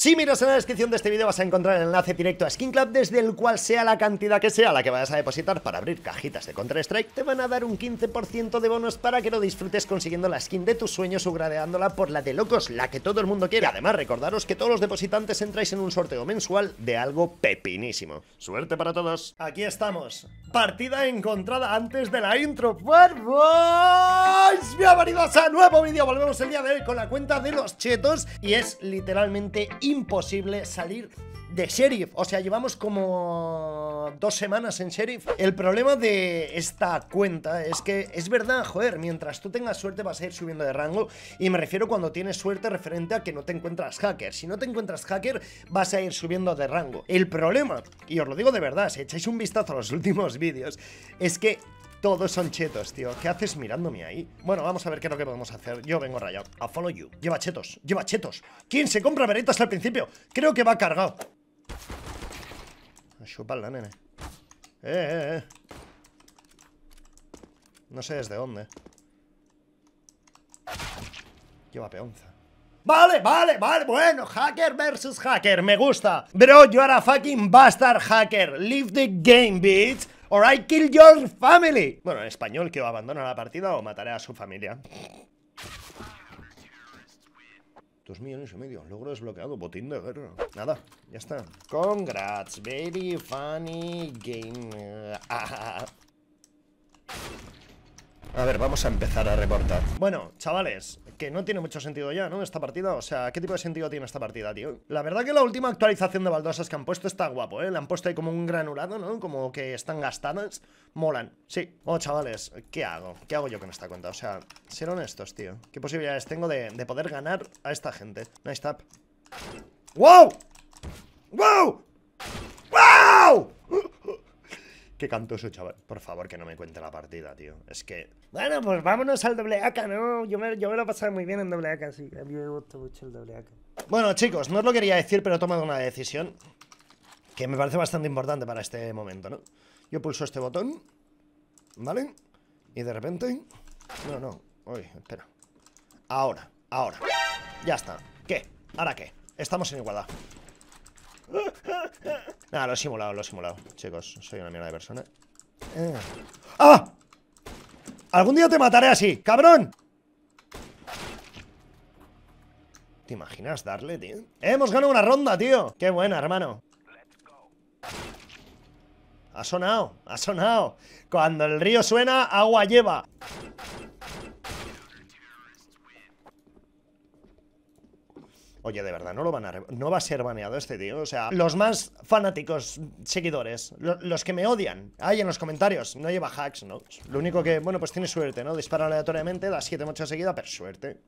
Si miras en la descripción de este vídeo vas a encontrar el enlace directo a Skin Club desde el cual sea la cantidad que sea la que vayas a depositar para abrir cajitas de Counter-Strike te van a dar un 15% de bonos para que lo disfrutes consiguiendo la skin de tus sueños o gradeándola por la de locos, la que todo el mundo quiere. además recordaros que todos los depositantes entráis en un sorteo mensual de algo pepinísimo. ¡Suerte para todos! Aquí estamos. Partida encontrada antes de la intro. ¡Fuerbos! Pues, ¡Bienvenidos a nuevo vídeo! Volvemos el día de hoy con la cuenta de los chetos y es literalmente imposible salir de Sheriff. O sea, llevamos como dos semanas en Sheriff. El problema de esta cuenta es que es verdad, joder, mientras tú tengas suerte vas a ir subiendo de rango. Y me refiero cuando tienes suerte referente a que no te encuentras hacker. Si no te encuentras hacker, vas a ir subiendo de rango. El problema, y os lo digo de verdad, si echáis un vistazo a los últimos vídeos, es que todos son chetos, tío. ¿Qué haces mirándome ahí? Bueno, vamos a ver qué es lo que podemos hacer. Yo vengo rayado. A follow you. Lleva chetos. Lleva chetos. ¿Quién se compra beretas al principio? Creo que va cargado. la nene. Eh, eh, eh, No sé desde dónde. Lleva peonza. Vale, vale, vale, bueno, hacker versus hacker, me gusta. Bro, you are a fucking bastard hacker. Leave the game, bitch or I kill your family. Bueno, en español, que o abandona la partida o mataré a su familia. Dos millones y medio. Logro desbloqueado. Botín de guerra. Nada, ya está. Congrats, very funny game. A ver, vamos a empezar a reportar. Bueno, chavales, que no tiene mucho sentido ya, ¿no? Esta partida, o sea, ¿qué tipo de sentido tiene esta partida, tío? La verdad que la última actualización de baldosas que han puesto está guapo, ¿eh? La han puesto ahí como un granulado, ¿no? Como que están gastadas. Molan. Sí. Oh, chavales, ¿qué hago? ¿Qué hago yo con esta cuenta? O sea, ser honestos, tío. ¿Qué posibilidades tengo de, de poder ganar a esta gente? Nice tap. ¡Wow! ¡Wow! Qué su chaval. Por favor, que no me cuente la partida, tío. Es que. Bueno, pues vámonos al doble AK, ¿no? Yo me, yo me lo he pasado muy bien en doble AK, sí. A mí me gusta mucho el doble AK. Bueno, chicos, no os lo quería decir, pero he tomado una decisión que me parece bastante importante para este momento, ¿no? Yo pulso este botón, ¿vale? Y de repente... No, no, uy, espera. Ahora, ahora. Ya está. ¿Qué? ¿Ahora qué? Estamos en igualdad. ¡Ah! Nada, ah, lo he simulado, lo he simulado Chicos, soy una mierda de persona eh. ¡Ah! Algún día te mataré así, cabrón ¿Te imaginas darle, tío? ¡Hemos ganado una ronda, tío! ¡Qué buena, hermano! Ha sonado, ha sonado Cuando el río suena, agua lleva Oye, de verdad, no lo van a no va a ser baneado este tío. O sea, los más fanáticos seguidores, los que me odian, hay en los comentarios. No lleva hacks, ¿no? Lo único que, bueno, pues tiene suerte, ¿no? Dispara aleatoriamente, da 7 mochas seguida, pero suerte.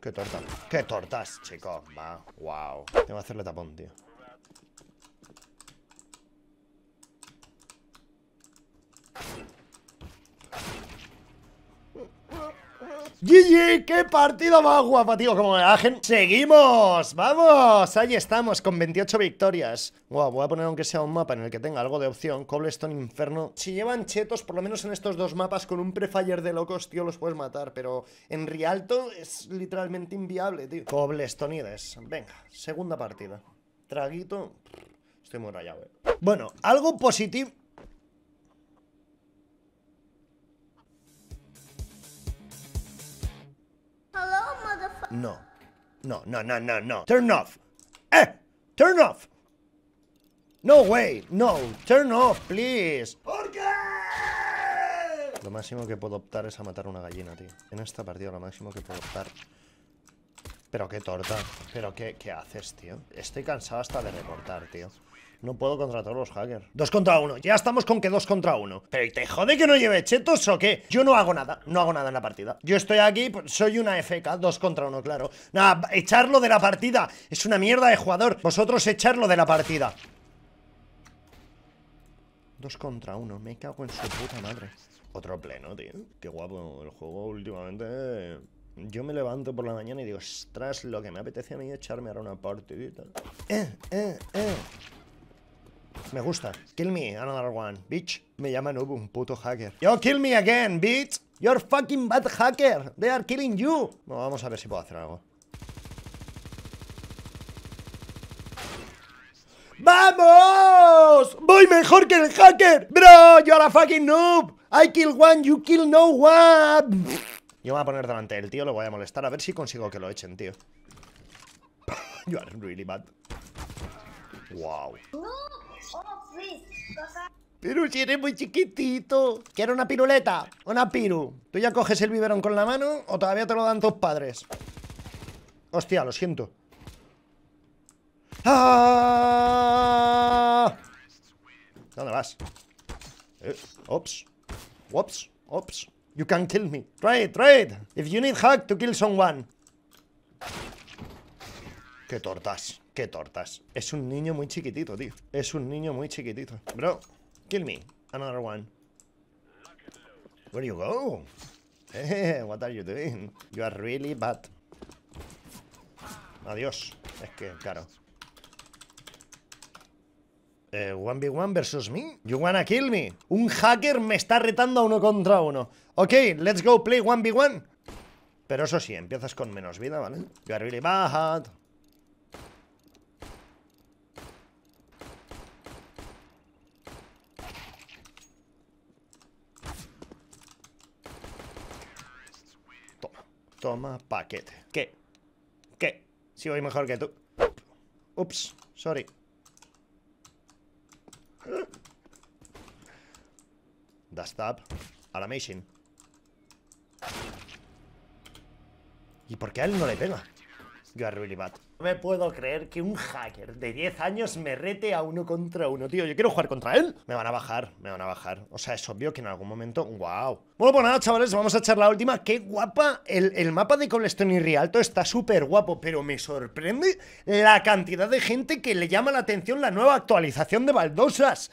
Qué tortas. Qué tortas, chicos. Va, wow. Tengo a hacerle tapón, tío. GG, qué partido más guapa, tío, como me Seguimos, vamos, ahí estamos con 28 victorias. Guau, voy a poner aunque sea un mapa en el que tenga algo de opción. Cobblestone Inferno. Si llevan chetos, por lo menos en estos dos mapas, con un prefire de locos, tío, los puedes matar. Pero en Rialto es literalmente inviable, tío. Coblestonides. Venga, segunda partida. Traguito. Estoy muy rayado, eh. Bueno, algo positivo. No. No, no, no, no, no. Turn off. Eh! Turn off! No way. No. Turn off, please. ¿Por qué? Lo máximo que puedo optar es a matar una gallina, tío. En esta partida lo máximo que puedo optar... Pero qué torta. Pero qué, qué haces, tío. Estoy cansado hasta de reportar, tío. No puedo contratar a los hackers. Dos contra uno. Ya estamos con que dos contra uno. Pero ¿y te jode que no lleve chetos o qué? Yo no hago nada. No hago nada en la partida. Yo estoy aquí, pues, soy una FK. Dos contra uno, claro. Nada, echarlo de la partida. Es una mierda de jugador. Vosotros echarlo de la partida. Dos contra uno. Me cago en su puta madre. Otro pleno, tío. Qué guapo. El juego últimamente... Yo me levanto por la mañana y digo, ostras, lo que me apetece a mí es echarme ahora una partidita. Eh, eh, eh me gusta. Kill me, another one, bitch. Me llama noob un puto hacker. Yo, kill me again, bitch. You're fucking bad hacker. They are killing you. No, vamos a ver si puedo hacer algo. ¡Vamos! ¡Voy mejor que el hacker! ¡Bro, you're a fucking noob! I kill one, you kill no one. Yo me voy a poner delante del tío, lo voy a molestar A ver si consigo que lo echen, tío You are really bad Wow pero si eres muy chiquitito. Quiero una piruleta. Una piru. Tú ya coges el biberón con la mano o todavía te lo dan tus padres. Hostia, lo siento. ¡Ah! ¿Dónde vas? Eh, ops. Ops. Ops. You can kill me. Try it, try it. If you need hug to kill someone. Qué tortas, qué tortas. Es un niño muy chiquitito, tío. Es un niño muy chiquitito. Bro, kill me. Another one. Where you go? Hey, eh, what are you doing? You are really bad. Adiós. Es que, claro. Eh, 1v1 versus me? You wanna kill me? Un hacker me está retando a uno contra uno. Ok, let's go play 1v1. Pero eso sí, empiezas con menos vida, ¿vale? You are really bad. Toma paquete. ¿Qué? ¿Qué? Si voy mejor que tú. Ups, sorry. Dust up. machine. ¿Y por qué a él no le pega? No me puedo creer que un hacker de 10 años me rete a uno contra uno, tío. Yo quiero jugar contra él. Me van a bajar, me van a bajar. O sea, es obvio que en algún momento... ¡Wow! Bueno, pues nada, chavales, vamos a echar la última. ¡Qué guapa! El, mapa de Cobblestone y Rialto está súper guapo, pero me sorprende la cantidad de gente que le llama la atención la nueva actualización de baldosas.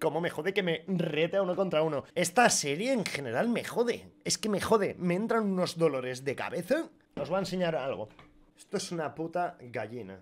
Cómo me jode que me rete a uno contra uno. Esta serie en general me jode. Es que me jode. Me entran unos dolores de cabeza. Os voy a enseñar algo. Esto es una puta gallina.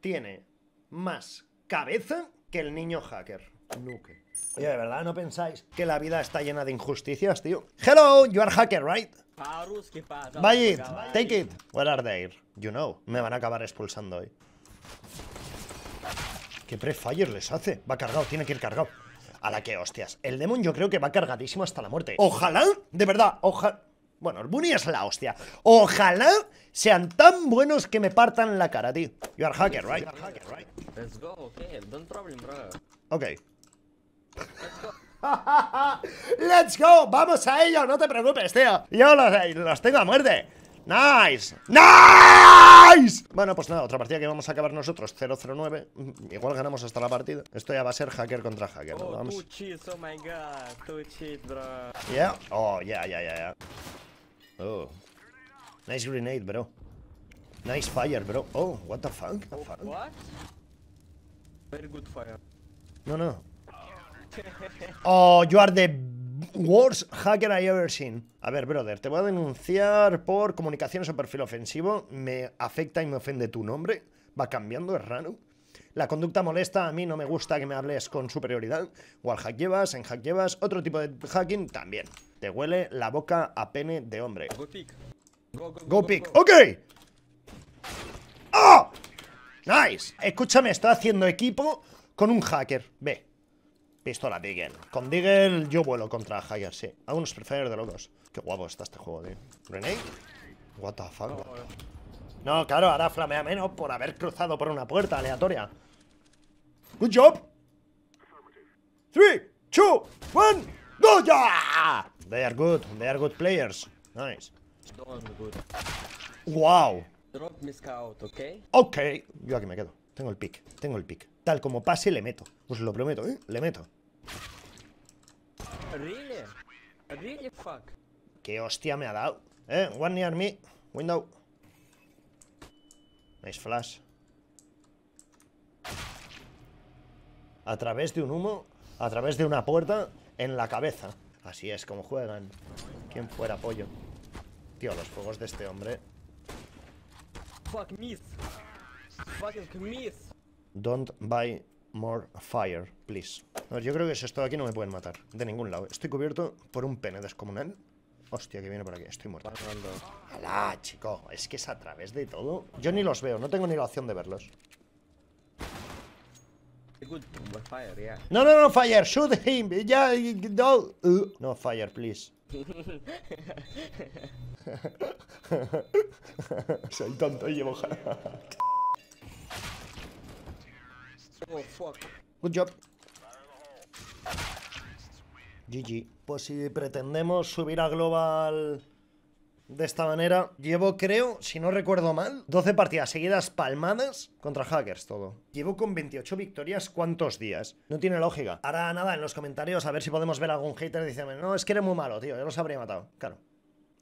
Tiene más cabeza que el niño hacker. Nuke. Oye, ¿de verdad no pensáis que la vida está llena de injusticias, tío? Hello, you are hacker, right? Buy it, take it. Where are they? You know, me van a acabar expulsando hoy. ¿Qué prefire les hace? Va cargado, tiene que ir cargado. A la que hostias. El demon yo creo que va cargadísimo hasta la muerte. Ojalá, de verdad, ojalá. Bueno, el Bunny es la hostia. Ojalá sean tan buenos que me partan la cara, tío. You are hacker, right? You are hacker, right? Let's go, okay. Don't problem, bro. Ok. Let's go. ¡Let's go! ¡Vamos a ello! ¡No te preocupes, tío! Yo los, los tengo a muerte. ¡Nice! ¡Nice! Bueno, pues nada, otra partida que vamos a acabar nosotros 0-0-9, igual ganamos hasta la partida Esto ya va a ser hacker contra hacker oh, vamos. Oh, oh my god Two bro Yeah, oh, yeah, yeah, yeah, yeah Oh. Nice grenade, bro. Nice fire, bro. Oh, what the fuck? What? Very good fire. No, no. Oh, you are the worst hacker I ever seen. A ver, brother, te voy a denunciar por comunicaciones o perfil ofensivo. Me afecta y me ofende tu nombre. Va cambiando, es raro. La conducta molesta, a mí no me gusta que me hables con superioridad. Wallhack llevas, en hack llevas, otro tipo de hacking también. Te huele la boca a pene de hombre. Go pick. Go, pick. ¡Ok! ¡Ah! ¡Nice! Escúchame, estoy haciendo equipo con un hacker. Ve. Pistola Diggle. Con Diggle yo vuelo contra hackers, sí. Algunos prefieren de locos. Qué guapo está este juego, tío. ¿Renate? What the fuck? No, claro, ahora flamea menos por haber cruzado por una puerta aleatoria. Good job. Three, two, one. go ya. They are good. They are good players. Nice. Wow. Drop okay? Ok. Yo aquí me quedo. Tengo el pick. Tengo el pick. Tal como pase, le meto. Os lo prometo, ¿eh? Le meto. Really? Really fuck. Qué hostia me ha dado. Eh, one near me. Window. Nice flash. A través de un humo, a través de una puerta, en la cabeza. Así es como juegan. ¿Quién fuera pollo? Tío, los fuegos de este hombre. Fuck Fucking Don't buy more fire, please. A yo creo que si estoy aquí no me pueden matar. De ningún lado. Estoy cubierto por un pene descomunal. Hostia, que viene por aquí. Estoy muerto. ¡Hala, chico! Es que es a través de todo. Yo ni los veo, no tengo ni la opción de verlos. No, no, no, fire, shoot him. Ya, no. no, fire, please. Soy tonto y llevo jala. oh, fuck. Good job. GG. Pues si pretendemos subir a Global de esta manera, llevo, creo, si no recuerdo mal, 12 partidas seguidas palmadas contra hackers todo. Llevo con 28 victorias cuántos días. No tiene lógica. Ahora nada, en los comentarios a ver si podemos ver algún hater diciéndome, no, es que eres muy malo, tío, yo los habría matado. Claro.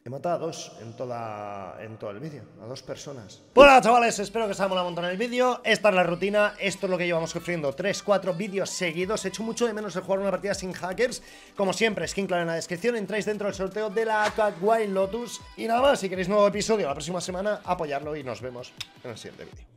He matado a dos en, toda, en todo el vídeo, a dos personas. Hola chavales, espero que os haya molado un montón el vídeo. Esta es la rutina, esto es lo que llevamos sufriendo. Tres, cuatro vídeos seguidos. He hecho mucho de menos de jugar una partida sin hackers. Como siempre, skin claro en la descripción. Entráis dentro del sorteo de la Wild Lotus. Y nada más, si queréis nuevo episodio la próxima semana, apoyarlo y nos vemos en el siguiente vídeo.